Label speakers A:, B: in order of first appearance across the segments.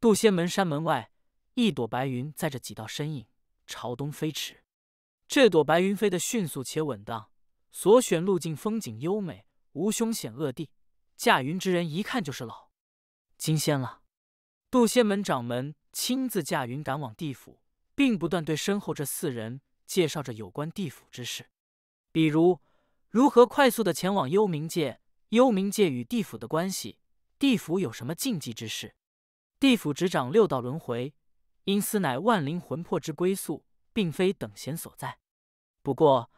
A: 渡仙门山门外，一朵白云载着几道身影朝东飞驰。这朵白云飞得迅速且稳当，所选路径风景优美，无凶险恶地。驾云之人一看就是老金仙了。渡仙门掌门亲自驾云赶往地府，并不断对身后这四人介绍着有关地府之事，比如如何快速的前往幽冥界，幽冥界与地府的关系，地府有什么禁忌之事。地府执掌六道轮回，因司乃万灵魂魄之归宿，并非等闲所在。不过，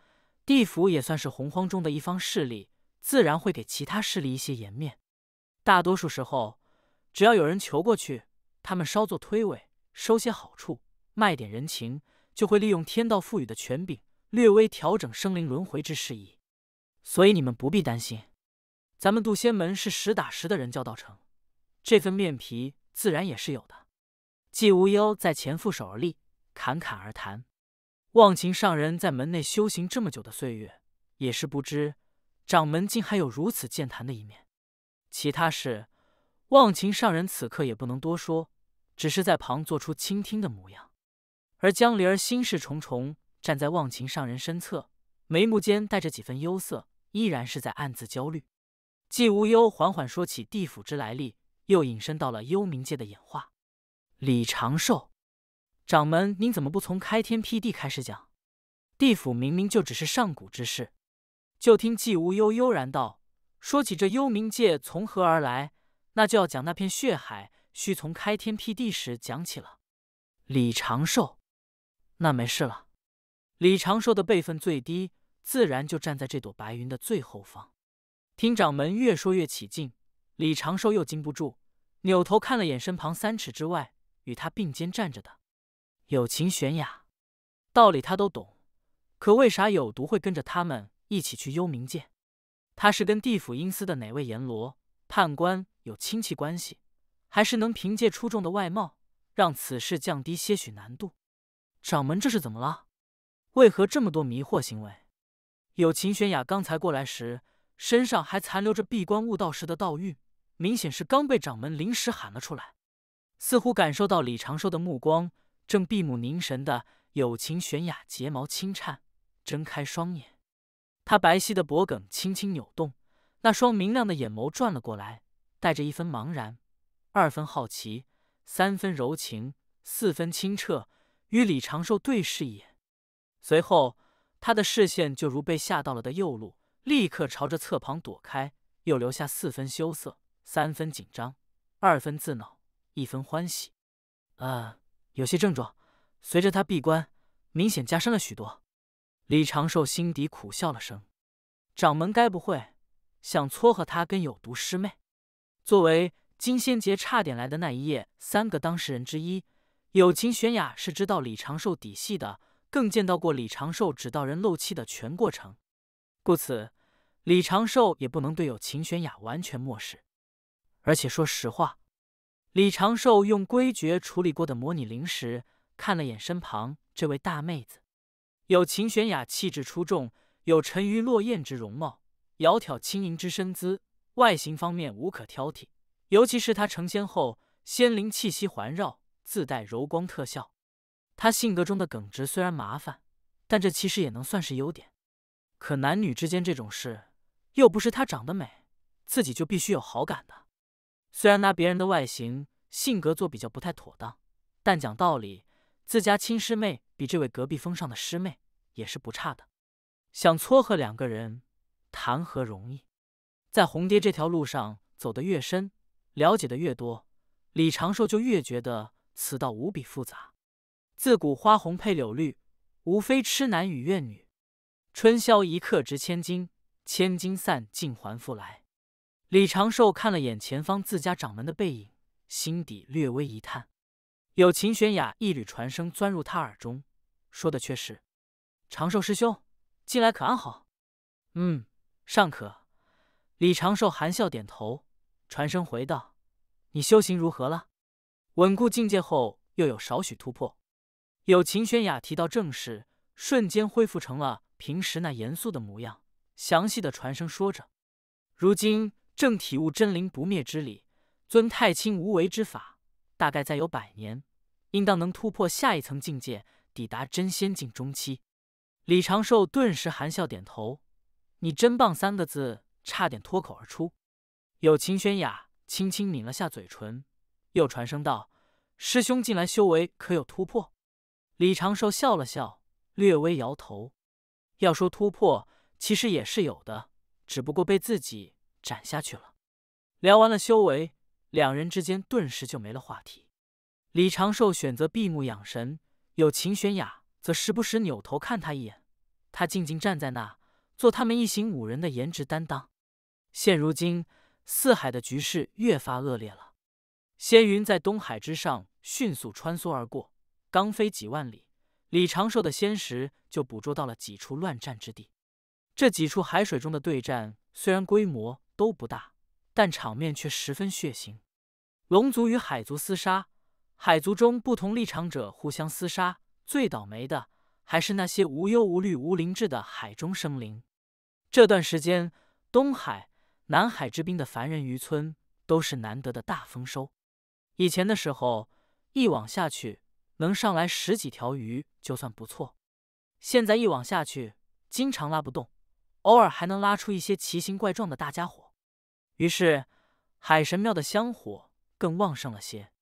A: 地府也算是洪荒中的一方势力，自然会给其他势力一些颜面。大多数时候，只要有人求过去，他们稍作推诿，收些好处，卖点人情，就会利用天道赋予的权柄，略微调整生灵轮回之事宜。所以你们不必担心，咱们渡仙门是实打实的人教道成，这份面皮。自然也是有的。季无忧在前副手而立，侃侃而谈。忘情上人在门内修行这么久的岁月，也是不知掌门竟还有如此健谈的一面。其他事，忘情上人此刻也不能多说，只是在旁做出倾听的模样。而江离儿心事重重，站在忘情上人身侧，眉目间带着几分忧色，依然是在暗自焦虑。季无忧缓缓说起地府之来历。又引申到了幽冥界的演化。李长寿，掌门，您怎么不从开天辟地开始讲？地府明明就只是上古之事。就听季无忧悠然道：“说起这幽冥界从何而来，那就要讲那片血海，需从开天辟地时讲起了。”李长寿，那没事了。李长寿的辈分最低，自然就站在这朵白云的最后方。听掌门越说越起劲，李长寿又禁不住。扭头看了眼身旁三尺之外与他并肩站着的有情玄雅，道理他都懂，可为啥有毒会跟着他们一起去幽冥界？他是跟地府阴司的哪位阎罗判官有亲戚关系，还是能凭借出众的外貌让此事降低些许难度？掌门这是怎么了？为何这么多迷惑行为？有情玄雅刚才过来时，身上还残留着闭关悟道时的道韵。明显是刚被掌门临时喊了出来，似乎感受到李长寿的目光，正闭目凝神的有情玄雅睫毛轻颤，睁开双眼，他白皙的脖颈轻轻扭动，那双明亮的眼眸转了过来，带着一分茫然，二分好奇，三分柔情，四分清澈，与李长寿对视一眼，随后他的视线就如被吓到了的幼鹿，立刻朝着侧旁躲开，又留下四分羞涩。三分紧张，二分自恼，一分欢喜。呃，有些症状随着他闭关，明显加深了许多。李长寿心底苦笑了声：“掌门该不会想撮合他跟有毒师妹？”作为金仙劫差点来的那一夜三个当事人之一，有情玄雅是知道李长寿底细的，更见到过李长寿指道人漏气的全过程。故此，李长寿也不能对有情玄雅完全漠视。而且说实话，李长寿用规矩处理过的模拟灵石，看了眼身旁这位大妹子，有秦玄雅气质出众，有沉鱼落雁之容貌，窈窕轻盈之身姿，外形方面无可挑剔。尤其是她成仙后，仙灵气息环绕，自带柔光特效。她性格中的耿直虽然麻烦，但这其实也能算是优点。可男女之间这种事，又不是她长得美，自己就必须有好感的。虽然拿别人的外形、性格做比较不太妥当，但讲道理，自家亲师妹比这位隔壁峰上的师妹也是不差的。想撮合两个人，谈何容易？在红蝶这条路上走得越深，了解的越多，李长寿就越觉得此道无比复杂。自古花红配柳绿，无非痴男与怨女。春宵一刻值千金，千金散尽还复来。李长寿看了眼前方自家掌门的背影，心底略微一叹。有秦玄雅一缕传声钻入他耳中，说的却是：“长寿师兄，近来可安好？”“嗯，尚可。”李长寿含笑点头。传声回道：“你修行如何了？稳固境界后，又有少许突破。”有秦玄雅提到正事，瞬间恢复成了平时那严肃的模样，详细的传声说着：“如今。”正体悟真灵不灭之理，尊太清无为之法，大概再有百年，应当能突破下一层境界，抵达真仙境中期。李长寿顿时含笑点头：“你真棒！”三个字差点脱口而出。有秦玄雅轻轻抿了下嘴唇，又传声道：“师兄近来修为可有突破？”李长寿笑了笑，略微摇头：“要说突破，其实也是有的，只不过被自己……”斩下去了。聊完了修为，两人之间顿时就没了话题。李长寿选择闭目养神，有秦玄雅则时不时扭头看他一眼。他静静站在那，做他们一行五人的颜值担当。现如今，四海的局势越发恶劣了。仙云在东海之上迅速穿梭而过，刚飞几万里，李长寿的仙石就捕捉到了几处乱战之地。这几处海水中的对战虽然规模，都不大，但场面却十分血腥。龙族与海族厮杀，海族中不同立场者互相厮杀。最倒霉的还是那些无忧无虑、无灵智的海中生灵。这段时间，东海、南海之滨的凡人渔村都是难得的大丰收。以前的时候，一网下去能上来十几条鱼就算不错，现在一网下去经常拉不动，偶尔还能拉出一些奇形怪状的大家伙。于是，海神庙的香火更旺盛了些。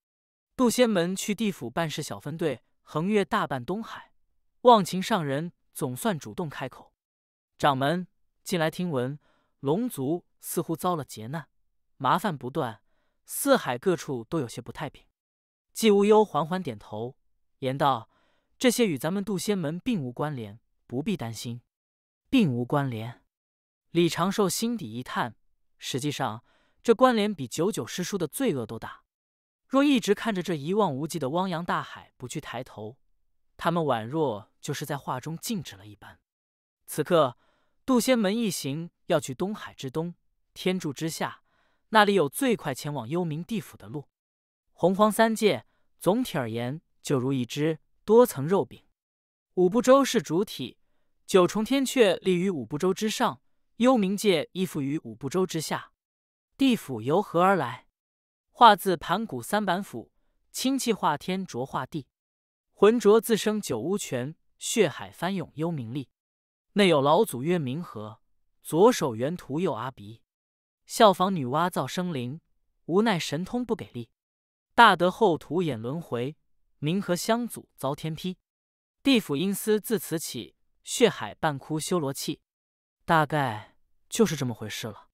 A: 渡仙门去地府办事小分队横越大半东海，忘情上人总算主动开口：“掌门，近来听闻龙族似乎遭了劫难，麻烦不断，四海各处都有些不太平。”季无忧缓缓点头，言道：“这些与咱们渡仙门并无关联，不必担心，并无关联。”李长寿心底一叹。实际上，这关联比九九师叔的罪恶都大。若一直看着这一望无际的汪洋大海，不去抬头，他们宛若就是在画中静止了一般。此刻，杜仙门一行要去东海之东，天柱之下，那里有最快前往幽冥地府的路。洪荒三界总体而言，就如一只多层肉饼，五不周是主体，九重天阙立于五不周之上。幽冥界依附于五不周之下，地府由何而来？化自盘古三板斧，清气化天，浊化地，浑浊自生九污泉，血海翻涌幽冥力。内有老祖曰冥河，左手圆图，右阿鼻，效仿女娲造生灵，无奈神通不给力。大德后土演轮回，冥河相阻遭天劈，地府阴司自此起，血海半枯修罗气。大概就是这么回事了。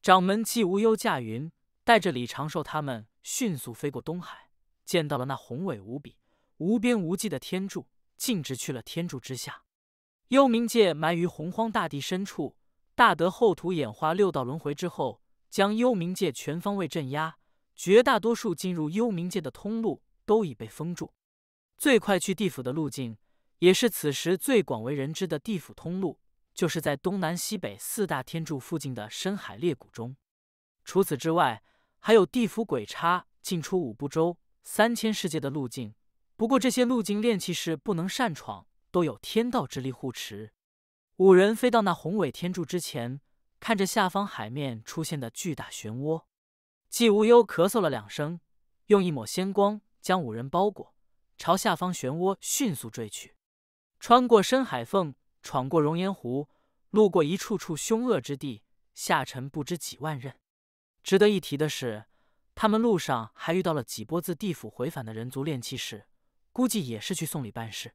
A: 掌门季无忧驾云，带着李长寿他们迅速飞过东海，见到了那宏伟无比、无边无际的天柱，径直去了天柱之下。幽冥界埋于洪荒大地深处，大德厚土演化六道轮回之后，将幽冥界全方位镇压，绝大多数进入幽冥界的通路都已被封住。最快去地府的路径，也是此时最广为人知的地府通路。就是在东南西北四大天柱附近的深海裂谷中，除此之外，还有地府鬼差进出五步洲、三千世界的路径。不过这些路径炼气士不能擅闯，都有天道之力护持。五人飞到那宏伟天柱之前，看着下方海面出现的巨大漩涡，季无忧咳嗽了两声，用一抹仙光将五人包裹，朝下方漩涡迅速坠去，穿过深海缝。闯过熔岩湖，路过一处处凶恶之地，下沉不知几万仞。值得一提的是，他们路上还遇到了几波自地府回返的人族炼气士，估计也是去送礼办事。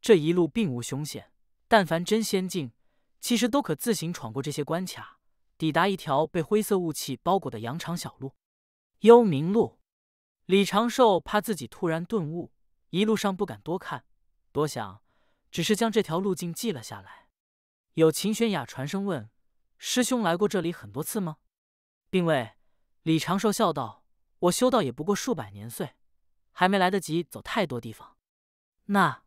A: 这一路并无凶险，但凡真仙境，其实都可自行闯过这些关卡，抵达一条被灰色雾气包裹的羊肠小路——幽冥路。李长寿怕自己突然顿悟，一路上不敢多看多想。只是将这条路径记了下来。有秦玄雅传声问：“师兄来过这里很多次吗？”并未。李长寿笑道：“我修道也不过数百年岁，还没来得及走太多地方。”那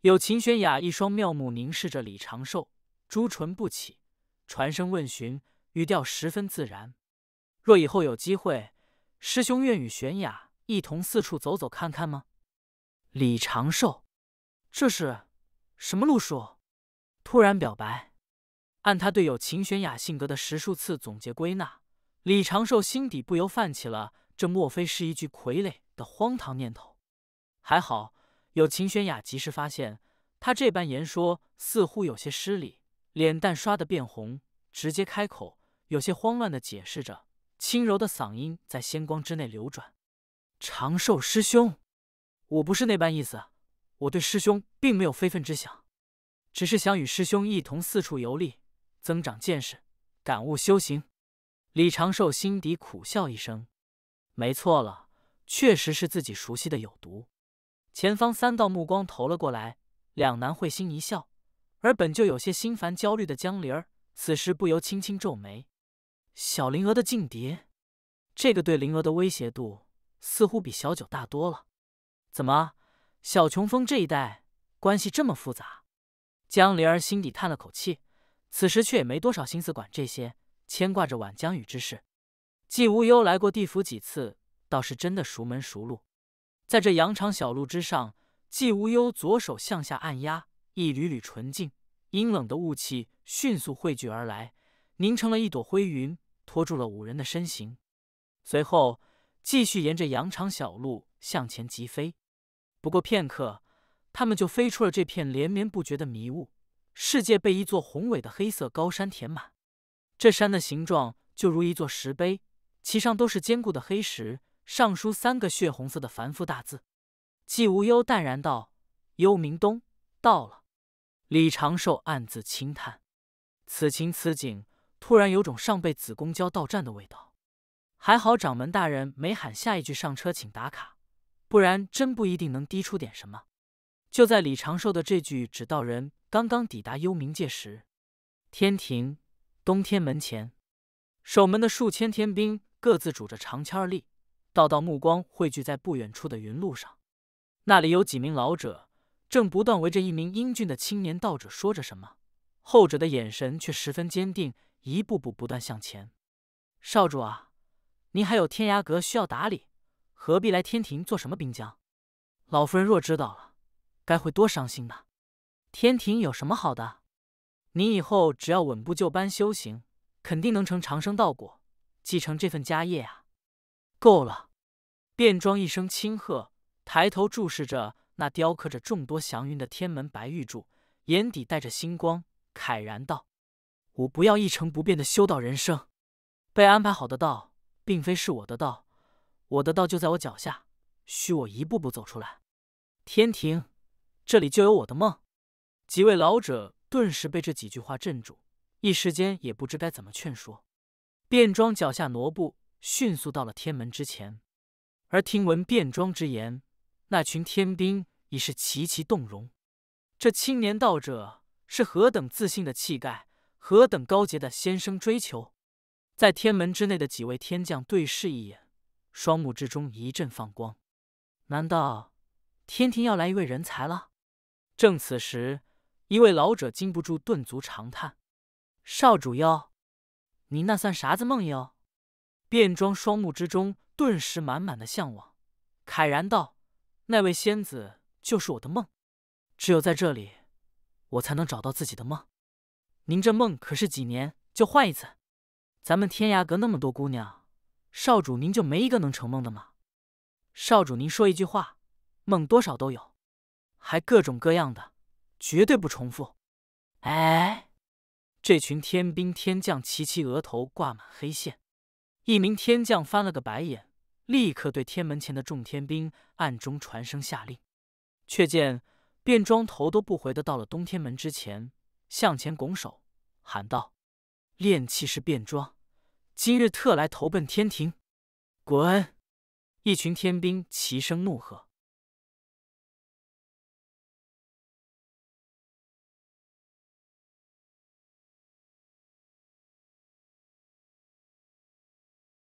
A: 有秦玄雅一双妙目凝视着李长寿，朱唇不起，传声问询，语调十分自然：“若以后有机会，师兄愿与玄雅一同四处走走看看吗？”李长寿，这是。什么路数？突然表白，按他对有秦玄雅性格的十数次总结归纳，李长寿心底不由泛起了这莫非是一具傀儡的荒唐念头。还好有秦玄雅及时发现，他这般言说似乎有些失礼，脸蛋刷的变红，直接开口，有些慌乱的解释着，轻柔的嗓音在仙光之内流转：“长寿师兄，我不是那般意思。”我对师兄并没有非分之想，只是想与师兄一同四处游历，增长见识，感悟修行。李长寿心底苦笑一声，没错了，确实是自己熟悉的有毒。前方三道目光投了过来，两男会心一笑，而本就有些心烦焦虑的江离儿，此时不由轻轻皱眉。小灵娥的劲敌，这个对灵娥的威胁度似乎比小九大多了。怎么？小琼峰这一带关系这么复杂，江灵儿心底叹了口气。此时却也没多少心思管这些，牵挂着晚江雨之事。季无忧来过地府几次，倒是真的熟门熟路。在这羊肠小路之上，季无忧左手向下按压，一缕缕纯净阴冷的雾气迅速汇聚而来，凝成了一朵灰云，托住了五人的身形。随后，继续沿着羊肠小路向前疾飞。不过片刻，他们就飞出了这片连绵不绝的迷雾。世界被一座宏伟的黑色高山填满，这山的形状就如一座石碑，其上都是坚固的黑石，上书三个血红色的繁复大字。季无忧淡然道：“幽冥东到了。”李长寿暗自轻叹，此情此景，突然有种上辈子公交到站的味道。还好掌门大人没喊下一句“上车，请打卡”。不然真不一定能滴出点什么。就在李长寿的这句指道人刚刚抵达幽冥界时，天庭东天门前，守门的数千天兵各自拄着长枪立，道道目光汇聚在不远处的云路上。那里有几名老者正不断围着一名英俊的青年道者说着什么，后者的眼神却十分坚定，一步步不断向前。少主啊，您还有天涯阁需要打理。何必来天庭做什么兵将？老夫人若知道了，该会多伤心呢！天庭有什么好的？你以后只要稳步就班修行，肯定能成长生道果，继承这份家业啊！够了！便庄一声轻喝，抬头注视着那雕刻着众多祥云的天门白玉柱，眼底带着星光，慨然道：“我不要一成不变的修道人生，被安排好的道，并非是我的道。”我的道就在我脚下，需我一步步走出来。天庭这里就有我的梦。几位老者顿时被这几句话镇住，一时间也不知该怎么劝说。便装脚下挪步，迅速到了天门之前。而听闻便庄之言，那群天兵已是齐齐动容。这青年道者是何等自信的气概，何等高洁的先生追求？在天门之内的几位天将对视一眼。双目之中一阵放光，难道天庭要来一位人才了？正此时，一位老者禁不住顿足长叹：“少主哟，您那算啥子梦哟？”便装双目之中顿时满满的向往，慨然道：“那位仙子就是我的梦，只有在这里，我才能找到自己的梦。您这梦可是几年就换一次，咱们天涯阁那么多姑娘。”少主，您就没一个能成梦的吗？少主，您说一句话，梦多少都有，还各种各样的，绝对不重复。哎，这群天兵天将齐齐额头挂满黑线，一名天将翻了个白眼，立刻对天门前的众天兵暗中传声下令。却见便装头都不回的到了东天门之前，向前拱手喊道：“练气士便装。”今日特来投奔天庭，滚！一群天兵齐声怒喝。